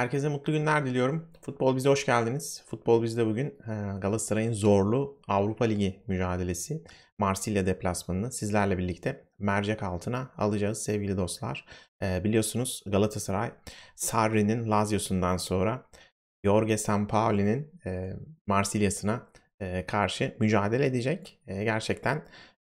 Herkese mutlu günler diliyorum. Futbol Biz'e hoş geldiniz. Futbol Biz'de bugün Galatasaray'ın zorlu Avrupa Ligi mücadelesi Marsilya deplasmanını sizlerle birlikte mercek altına alacağız sevgili dostlar. Ee, biliyorsunuz Galatasaray Sarri'nin Lazio'sundan sonra Jorge Sampaoli'nin e, Marsilya'sına e, karşı mücadele edecek. E, gerçekten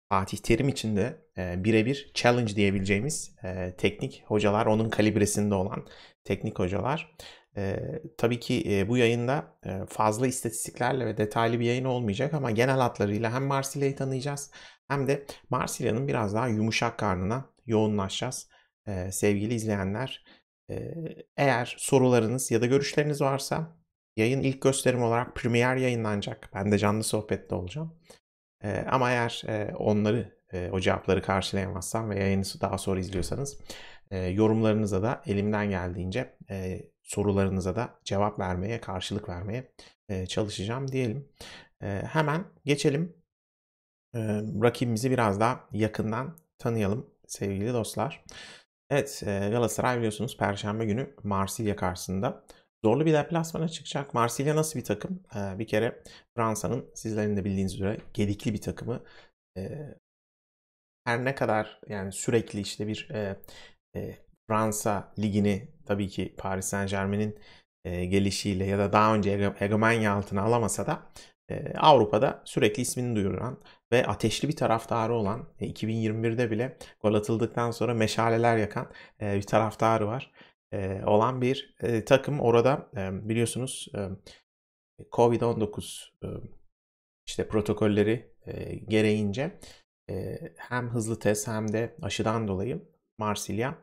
Fatih Terim için de birebir challenge diyebileceğimiz teknik hocalar onun kalibresinde olan teknik hocalar. E, tabii ki e, bu yayında e, fazla istatistiklerle ve detaylı bir yayın olmayacak ama genel hatlarıyla hem Marsilya'yı tanıyacağız hem de Marsilya'nın biraz daha yumuşak karnına yoğunlaşacağız. E, sevgili izleyenler e, eğer sorularınız ya da görüşleriniz varsa yayın ilk gösterim olarak Premier yayınlanacak. Ben de canlı sohbette olacağım. E, ama eğer e, onları e, o cevapları karşılayamazsam ve yayını daha sonra izliyorsanız e, yorumlarınıza da elimden geldiğince e, sorularınıza da cevap vermeye, karşılık vermeye e, çalışacağım diyelim. E, hemen geçelim. E, rakibimizi biraz daha yakından tanıyalım sevgili dostlar. Evet Galatasaray biliyorsunuz Perşembe günü Marsilya karşısında. Zorlu bir deplasmana çıkacak. Marsilya nasıl bir takım? Bir kere Fransa'nın sizlerin de bildiğiniz üzere gedikli bir takımı. Her ne kadar yani sürekli işte bir e, Fransa ligini tabii ki Paris Saint Germain'in e, gelişiyle ya da daha önce ege- altına alamasa da e, Avrupa'da sürekli ismini duyuran ve ateşli bir taraftarı olan e, 2021'de bile gol atıldıktan sonra meşaleler yakan e, bir taraftarı var e, olan bir e, takım orada e, biliyorsunuz e, Covid-19 e, işte protokolleri e, gereğince e, hem hızlı test hem de aşıdan dolayı Marsilya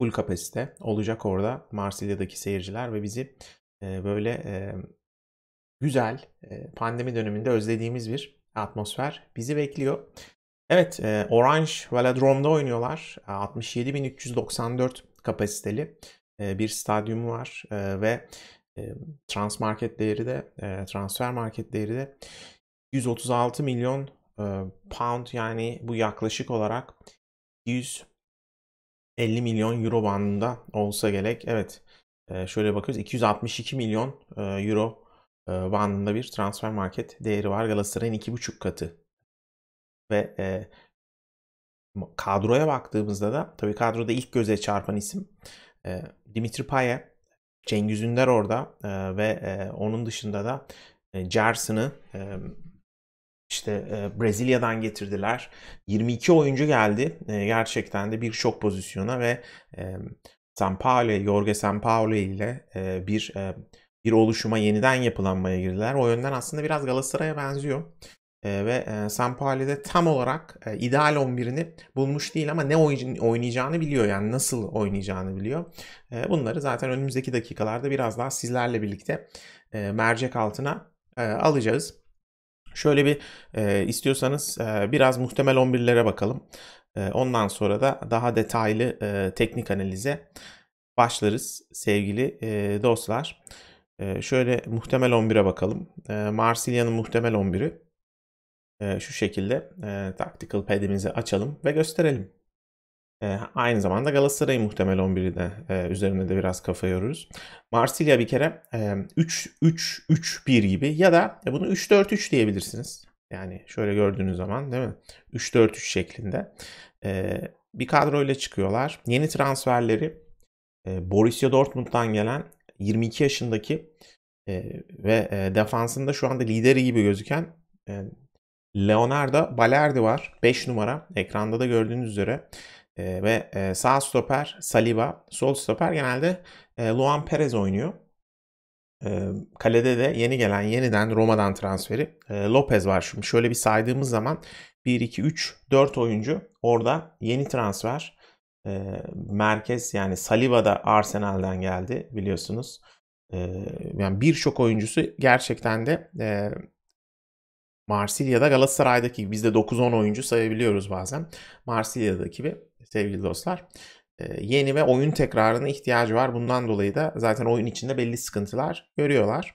full kapasite olacak orada Marsilya'daki seyirciler ve bizi e, böyle e, güzel e, pandemi döneminde özlediğimiz bir atmosfer bizi bekliyor. Evet Orange Velodrome'da oynuyorlar. 67.394 kapasiteli bir stadyumu var ve trans market değeri de transfer market değeri de 136 milyon pound yani bu yaklaşık olarak 100 50 milyon euro bandında olsa gerek. Evet e, şöyle bakıyoruz 262 milyon e, euro e, bandında bir transfer market değeri var. Galatasaray'ın 2,5 katı. Ve e, kadroya baktığımızda da tabii kadroda ilk göze çarpan isim e, Dimitri Paye, Cengiz Ünder orada e, ve e, onun dışında da e, Jerson'ı e, işte e, Brezilya'dan getirdiler. 22 oyuncu geldi e, gerçekten de birçok pozisyona ve e, Sampaoli, Jorge Sampaoli ile e, bir e, bir oluşuma yeniden yapılanmaya girdiler. O yönden aslında biraz Galatasaray'a benziyor. E, ve e, Sampaoli'de tam olarak e, ideal 11'ini bulmuş değil ama ne oynayacağını biliyor. Yani nasıl oynayacağını biliyor. E, bunları zaten önümüzdeki dakikalarda biraz daha sizlerle birlikte e, mercek altına e, alacağız. Şöyle bir e, istiyorsanız e, biraz muhtemel 11'lere bakalım. E, ondan sonra da daha detaylı e, teknik analize başlarız sevgili e, dostlar. E, şöyle muhtemel 11'e bakalım. E, Marsilya'nın muhtemel 11'i e, şu şekilde e, tactical pad'imizi açalım ve gösterelim. E, aynı zamanda Galatasaray muhtemel 11'i de e, üzerinde de biraz kafa yoruruz. Marsilya bir kere e, 3-3-3-1 gibi ya da e, bunu 3-4-3 diyebilirsiniz. Yani şöyle gördüğünüz zaman değil mi? 3-4-3 şeklinde. E, bir kadroyla çıkıyorlar. Yeni transferleri e, Borussia Dortmund'dan gelen 22 yaşındaki e, ve e, defansında şu anda lideri gibi gözüken e, Leonardo Balerdi var. 5 numara. Ekranda da gördüğünüz üzere. E, ve e, sağ stoper Saliba, sol stoper genelde e, Luan Perez oynuyor. kalede de yeni gelen, yeniden Roma'dan transferi Lopez var. Şimdi şöyle bir saydığımız zaman 1, 2, 3, 4 oyuncu orada yeni transfer. merkez yani Saliba da Arsenal'den geldi biliyorsunuz. E, yani birçok oyuncusu gerçekten de Marsilya'da Galatasaray'daki gibi. Biz de 9-10 oyuncu sayabiliyoruz bazen. Marsilya'daki gibi sevgili dostlar. Yeni ve oyun tekrarına ihtiyacı var. Bundan dolayı da zaten oyun içinde belli sıkıntılar görüyorlar.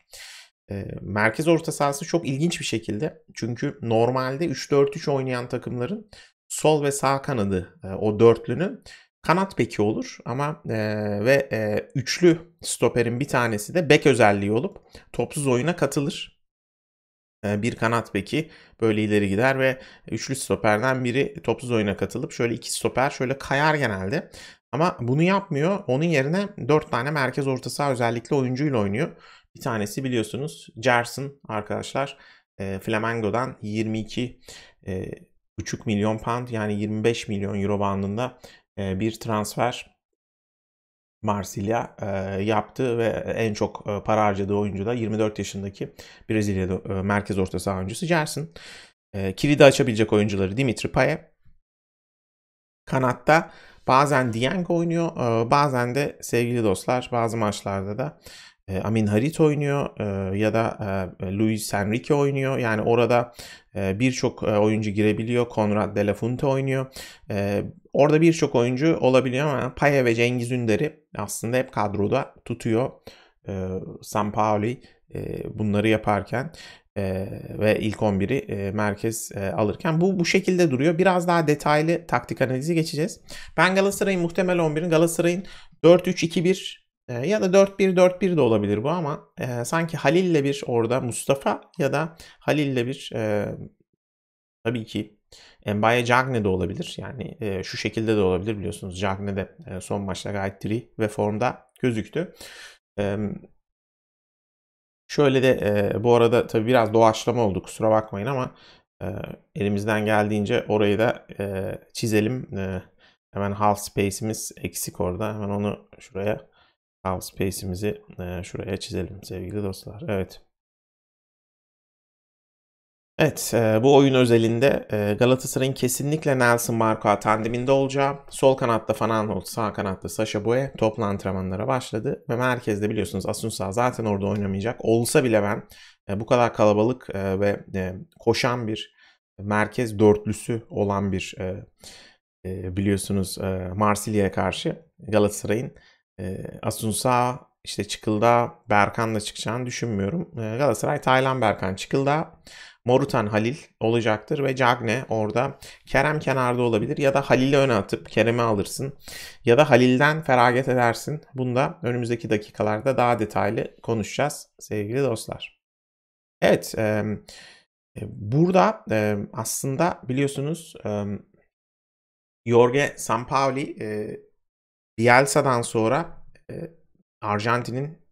Merkez orta sahası çok ilginç bir şekilde. Çünkü normalde 3-4-3 oynayan takımların sol ve sağ kanadı o dörtlünün kanat beki olur ama ve üçlü stoperin bir tanesi de bek özelliği olup topsuz oyuna katılır. Ee, bir kanat beki böyle ileri gider ve üçlü stoperden biri topsuz oyuna katılıp şöyle iki stoper şöyle kayar genelde. Ama bunu yapmıyor. Onun yerine dört tane merkez orta saha özellikle oyuncuyla oynuyor. Bir tanesi biliyorsunuz Jerson arkadaşlar ee, Flamengo'dan 22 e, buçuk milyon pound yani 25 milyon euro bandında e, bir transfer Marsilya e, yaptı ve en çok e, para harcadığı oyuncu da 24 yaşındaki Brezilyalı e, merkez orta saha oyuncusu Jerson. E, kilidi açabilecek oyuncuları Dimitri Paye, Kanatta bazen Dieng oynuyor, e, bazen de sevgili dostlar bazı maçlarda da e, Amin Harit oynuyor e, ya da e, Luis Enrique oynuyor. Yani orada ee, birçok e, oyuncu girebiliyor. Konrad De La Fuente oynuyor. Ee, orada birçok oyuncu olabiliyor ama Paya ve Cengiz Ünder'i aslında hep kadroda tutuyor. E, Sampaoli e, bunları yaparken ve ilk 11'i merkez alırken bu bu şekilde duruyor. Biraz daha detaylı taktik analizi geçeceğiz. Ben Galatasaray'ın muhtemel 11'in Galatasaray'ın 4-3-2-1 ee, ya da 4-1-4-1 de olabilir bu ama e, sanki Halil'le bir orada Mustafa ya da Halil'le bir e, tabii ki Mbaye Cagne de olabilir. Yani e, şu şekilde de olabilir biliyorsunuz. Cagne de e, son maçta gayet diri ve formda gözüktü. E, şöyle de e, bu arada tabii biraz doğaçlama oldu kusura bakmayın ama e, elimizden geldiğince orayı da e, çizelim. E, hemen half space'imiz eksik orada. Hemen onu şuraya Outspace'imizi şuraya çizelim sevgili dostlar. Evet. Evet bu oyun özelinde Galatasaray'ın kesinlikle Nelson Marco tandeminde olacağı, sol kanatta Fananholt, sağ kanatta Sasha Boye toplu antrenmanlara başladı ve merkezde biliyorsunuz Asunsa zaten orada oynamayacak. Olsa bile ben bu kadar kalabalık ve koşan bir merkez dörtlüsü olan bir biliyorsunuz Marsilya'ya karşı Galatasaray'ın e, Asunsa işte Çıkıl'da Berkan'la çıkacağını düşünmüyorum. E, Galatasaray Taylan Berkan Çıkıl'da Morutan Halil olacaktır ve Cagne orada Kerem kenarda olabilir ya da Halil'i öne atıp Kerem'i alırsın ya da Halil'den feragat edersin. Bunu da önümüzdeki dakikalarda daha detaylı konuşacağız sevgili dostlar. Evet e, burada aslında biliyorsunuz e, Jorge Sampaoli Bielsa'dan sonra e, Arjantin'in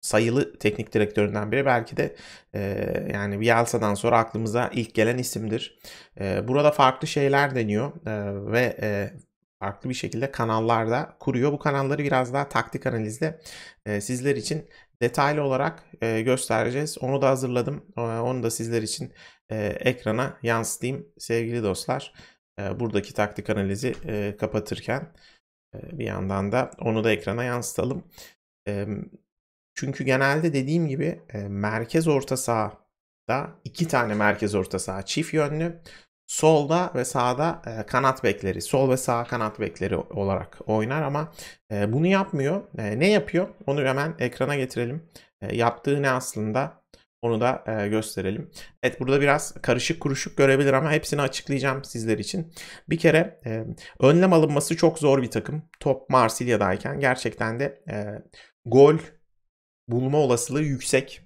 sayılı teknik direktöründen biri. Belki de e, yani Bielsa'dan sonra aklımıza ilk gelen isimdir. E, burada farklı şeyler deniyor e, ve e, farklı bir şekilde kanallarda kuruyor. Bu kanalları biraz daha taktik analizde e, sizler için detaylı olarak e, göstereceğiz. Onu da hazırladım. E, onu da sizler için e, ekrana yansıtayım sevgili dostlar. E, buradaki taktik analizi e, kapatırken bir yandan da onu da ekrana yansıtalım. Çünkü genelde dediğim gibi merkez orta sahada iki tane merkez orta saha çift yönlü. Solda ve sağda kanat bekleri, sol ve sağ kanat bekleri olarak oynar ama bunu yapmıyor. Ne yapıyor? Onu hemen ekrana getirelim. Yaptığı ne aslında? Onu da e, gösterelim. Evet burada biraz karışık kuruşuk görebilir ama hepsini açıklayacağım sizler için. Bir kere e, önlem alınması çok zor bir takım. Top Marsilya'dayken gerçekten de e, gol bulma olasılığı yüksek.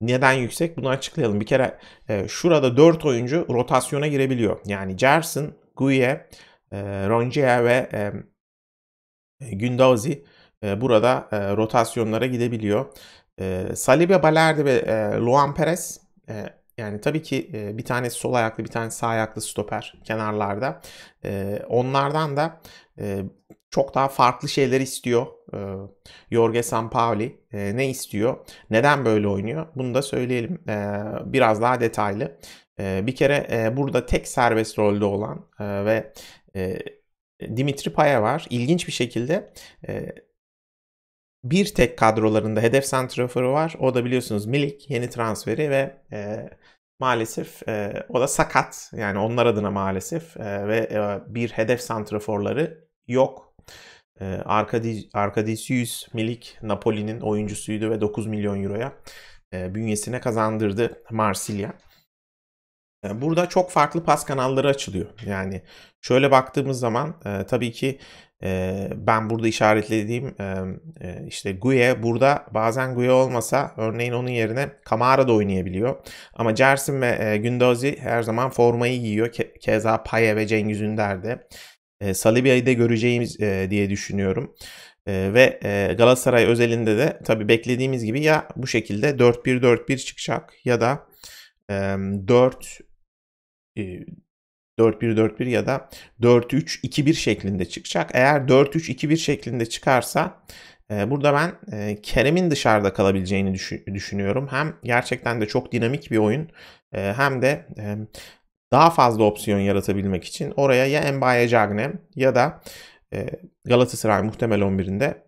Neden yüksek? Bunu açıklayalım. Bir kere e, şurada 4 oyuncu rotasyona girebiliyor. Yani Jerson, Guye, e, Rongier ve e, Gündoğzi burada rotasyonlara gidebiliyor. E, Saliba, Balerdi ve e, Luan Perez e, yani tabii ki e, bir tane sol ayaklı bir tane sağ ayaklı stoper kenarlarda. E, onlardan da e, çok daha farklı şeyler istiyor e, Jorge Sampaoli. E, ne istiyor? Neden böyle oynuyor? Bunu da söyleyelim e, biraz daha detaylı. E, bir kere e, burada tek serbest rolde olan e, ve e, Dimitri Paya var. İlginç bir şekilde e, bir tek kadrolarında hedef santraforu var. O da biliyorsunuz Milik yeni transferi ve e, maalesef e, o da sakat. Yani onlar adına maalesef e, ve e, bir hedef santraforları yok. E, Arkadisius Milik Napoli'nin oyuncusuydu ve 9 milyon euroya e, bünyesine kazandırdı Marsilya. Burada çok farklı pas kanalları açılıyor. Yani şöyle baktığımız zaman e, tabii ki e, ben burada işaretlediğim e, işte Guye burada bazen Guye olmasa örneğin onun yerine Kamara da oynayabiliyor. Ama Cersin ve e, Gündozi her zaman formayı giyiyor. Ke- Keza Paye ve Cengiz Ünder de. E, Salibia'yı da göreceğimiz e, diye düşünüyorum. E, ve e, Galatasaray özelinde de tabii beklediğimiz gibi ya bu şekilde 4-1-4-1 çıkacak ya da 4 4-1-4-1 e, ya da 4-3-2-1 şeklinde çıkacak. Eğer 4-3-2-1 şeklinde çıkarsa e, burada ben e, Kerem'in dışarıda kalabileceğini düşünüyorum. Hem gerçekten de çok dinamik bir oyun hem de daha fazla opsiyon yaratabilmek için oraya ya Mbaye Cagne ya da Galatasaray muhtemel 11'inde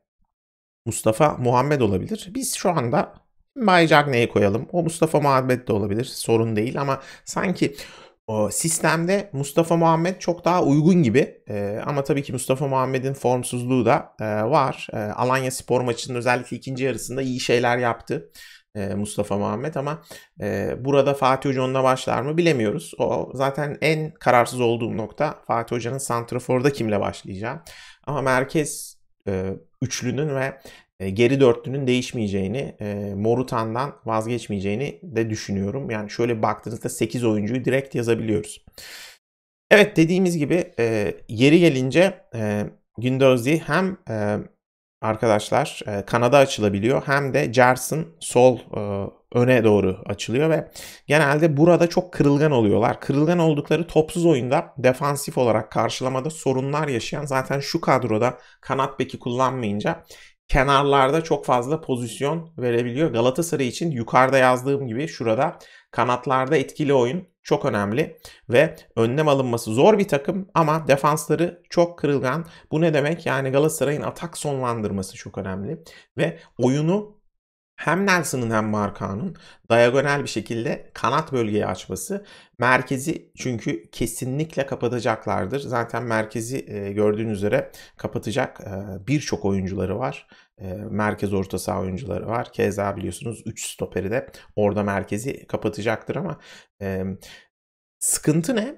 Mustafa Muhammed olabilir. Biz şu anda Bay Cagney'i koyalım. O Mustafa Muhammed de olabilir. Sorun değil ama sanki o sistemde Mustafa Muhammed çok daha uygun gibi e, ama tabii ki Mustafa Muhammed'in formsuzluğu da e, var. E, Alanya spor maçının özellikle ikinci yarısında iyi şeyler yaptı e, Mustafa Muhammed ama e, burada Fatih Hoca onunla başlar mı bilemiyoruz. O zaten en kararsız olduğum nokta Fatih Hoca'nın santraforda kimle başlayacağı. Ama merkez e, üçlünün ve e, geri dörtlünün değişmeyeceğini, e, Morutan'dan vazgeçmeyeceğini de düşünüyorum. Yani şöyle baktığınızda 8 oyuncuyu direkt yazabiliyoruz. Evet dediğimiz gibi e, yeri gelince e, hem arkadaşlar kanada açılabiliyor hem de Jerson sol öne doğru açılıyor ve genelde burada çok kırılgan oluyorlar. Kırılgan oldukları topsuz oyunda defansif olarak karşılamada sorunlar yaşayan zaten şu kadroda kanat beki kullanmayınca kenarlarda çok fazla pozisyon verebiliyor. Galatasaray için yukarıda yazdığım gibi şurada kanatlarda etkili oyun çok önemli ve önlem alınması zor bir takım ama defansları çok kırılgan. Bu ne demek? Yani Galatasaray'ın atak sonlandırması çok önemli ve oyunu hem Nelson'ın hem Markan'ın diagonal bir şekilde kanat bölgeyi açması merkezi çünkü kesinlikle kapatacaklardır. Zaten merkezi e, gördüğünüz üzere kapatacak e, birçok oyuncuları var. E, merkez orta saha oyuncuları var. Keza biliyorsunuz 3 stoperi de orada merkezi kapatacaktır ama e, sıkıntı ne?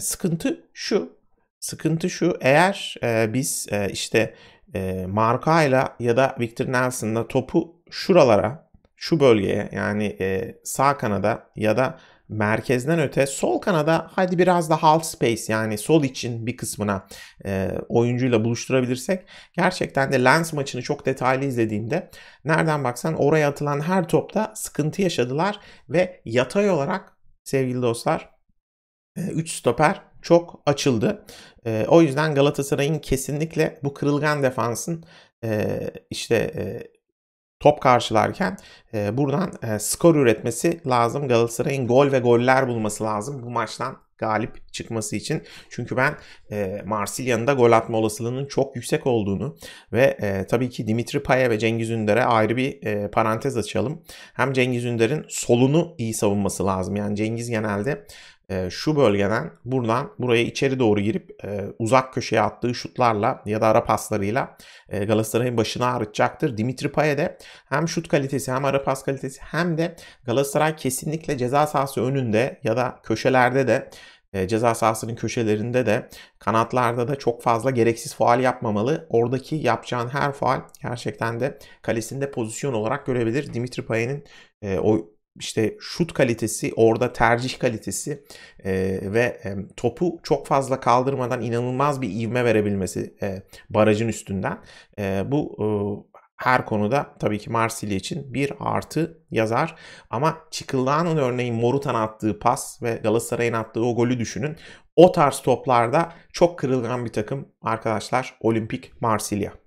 sıkıntı şu. Sıkıntı şu eğer biz işte e, Marka'yla ya da Victor Nelson'la topu şuralara, şu bölgeye yani e, sağ kanada ya da merkezden öte sol kanada hadi biraz da half space yani sol için bir kısmına e, oyuncuyla buluşturabilirsek gerçekten de Lens maçını çok detaylı izlediğimde nereden baksan oraya atılan her topta sıkıntı yaşadılar ve yatay olarak sevgili dostlar 3 e, stoper çok açıldı. E, o yüzden Galatasaray'ın kesinlikle bu kırılgan defansın e, işte e, top karşılarken e, buradan e, skor üretmesi lazım. Galatasaray'ın gol ve goller bulması lazım bu maçtan galip çıkması için. Çünkü ben e, Marsilya'nın da gol atma olasılığının çok yüksek olduğunu ve e, tabii ki Dimitri Paya ve Cengiz Ünder'e ayrı bir e, parantez açalım. Hem Cengiz Ünder'in solunu iyi savunması lazım. Yani Cengiz genelde ee, şu bölgeden buradan buraya içeri doğru girip e, uzak köşeye attığı şutlarla ya da ara paslarıyla e, Galatasaray'ın başına ağrıtacaktır. Dimitri Paye de hem şut kalitesi hem ara pas kalitesi hem de Galatasaray kesinlikle ceza sahası önünde ya da köşelerde de e, ceza sahasının köşelerinde de kanatlarda da çok fazla gereksiz faal yapmamalı. Oradaki yapacağın her faal gerçekten de kalesinde pozisyon olarak görebilir. Dimitri Payet'in o işte şut kalitesi, orada tercih kalitesi e, ve e, topu çok fazla kaldırmadan inanılmaz bir ivme verebilmesi e, barajın üstünden. E, bu e, her konuda tabii ki Marsilya için bir artı yazar. Ama Çıkıldağ'ın örneğin Morutan attığı pas ve Galatasaray'ın attığı o golü düşünün. O tarz toplarda çok kırılgan bir takım arkadaşlar Olimpik Marsilya.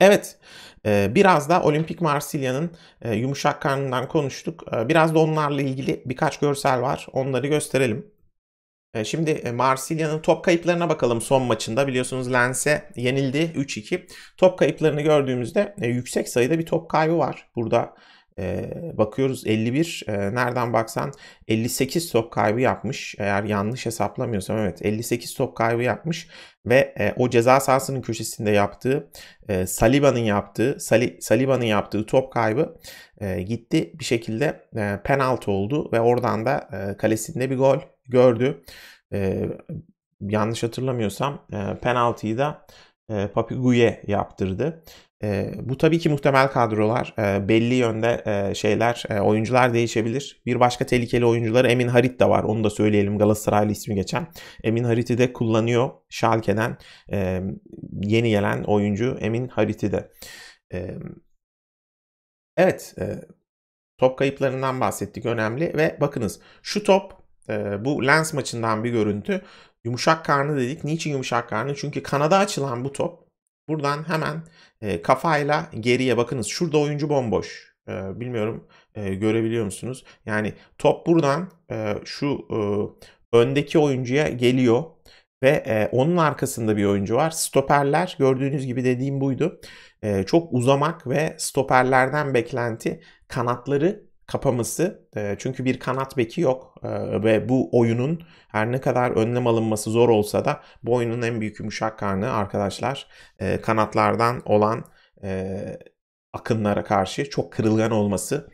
Evet, e, biraz da Olimpik Marsilya'nın e, yumuşak karnından konuştuk. E, biraz da onlarla ilgili birkaç görsel var. Onları gösterelim. Şimdi Marsilya'nın top kayıplarına bakalım son maçında. Biliyorsunuz Lens'e yenildi 3-2. Top kayıplarını gördüğümüzde yüksek sayıda bir top kaybı var. Burada e, bakıyoruz 51 e, nereden baksan 58 top kaybı yapmış. Eğer yanlış hesaplamıyorsam evet 58 top kaybı yapmış ve e, o ceza sahasının köşesinde yaptığı e, Saliba'nın yaptığı Sali, Saliba'nın yaptığı top kaybı e, gitti bir şekilde e, penaltı oldu ve oradan da e, kalesinde bir gol gördü. E, yanlış hatırlamıyorsam e, penaltıyı da e, Papi Guye yaptırdı. E, bu tabii ki muhtemel kadrolar. E, belli yönde e, şeyler, e, oyuncular değişebilir. Bir başka tehlikeli oyuncuları Emin Harit de var. Onu da söyleyelim Galatasaraylı ismi geçen. Emin Harit'i de kullanıyor. Şalke'den e, yeni gelen oyuncu Emin Harit'i de. E, evet, e, top kayıplarından bahsettik önemli. Ve bakınız şu top e, bu Lens maçından bir görüntü. Yumuşak karnı dedik. Niçin yumuşak karnı? Çünkü kanada açılan bu top Buradan hemen e, kafayla geriye bakınız. Şurada oyuncu bomboş. E, bilmiyorum e, görebiliyor musunuz? Yani top buradan şu öndeki oyuncuya geliyor ve onun arkasında bir oyuncu var. Stoperler gördüğünüz gibi dediğim buydu. çok uzamak ve stoperlerden beklenti kanatları kapaması e, çünkü bir kanat beki yok e, ve bu oyunun her ne kadar önlem alınması zor olsa da bu oyunun en büyük yumuşak karnı arkadaşlar e, kanatlardan olan e, akınlara karşı çok kırılgan olması.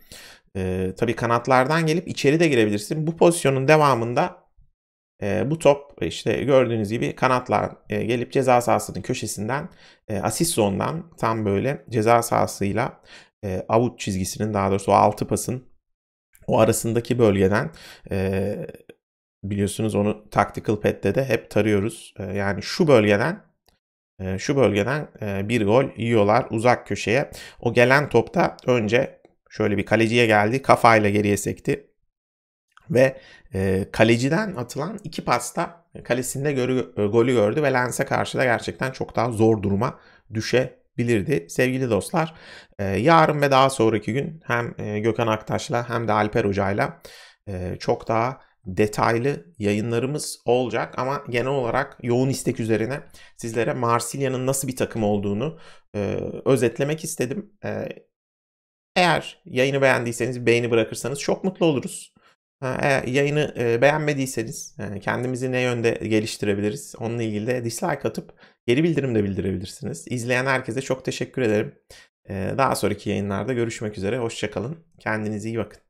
E, tabii kanatlardan gelip içeri de girebilirsin. Bu pozisyonun devamında bu top işte gördüğünüz gibi kanatlar gelip ceza sahasının köşesinden asist zondan tam böyle ceza sahasıyla e, avut çizgisinin daha doğrusu o 6 pasın o arasındaki bölgeden e, biliyorsunuz onu tactical pet'te de hep tarıyoruz. E, yani şu bölgeden e, şu bölgeden e, bir gol yiyorlar uzak köşeye. O gelen topta önce şöyle bir kaleciye geldi kafayla geriye sekti. Ve e, kaleciden atılan iki pasta kalesinde görü, e, golü gördü ve Lens'e karşı da gerçekten çok daha zor duruma düşe bilirdi. Sevgili dostlar, e, yarın ve daha sonraki gün hem e, Gökhan Aktaş'la hem de Alper Hoca'yla e, çok daha detaylı yayınlarımız olacak ama genel olarak yoğun istek üzerine sizlere Marsilya'nın nasıl bir takım olduğunu e, özetlemek istedim. E, eğer yayını beğendiyseniz beğeni bırakırsanız çok mutlu oluruz. Eğer yayını e, beğenmediyseniz e, kendimizi ne yönde geliştirebiliriz onunla ilgili de dislike atıp Geri bildirim de bildirebilirsiniz. İzleyen herkese çok teşekkür ederim. Ee, daha sonraki yayınlarda görüşmek üzere. Hoşçakalın. Kendinize iyi bakın.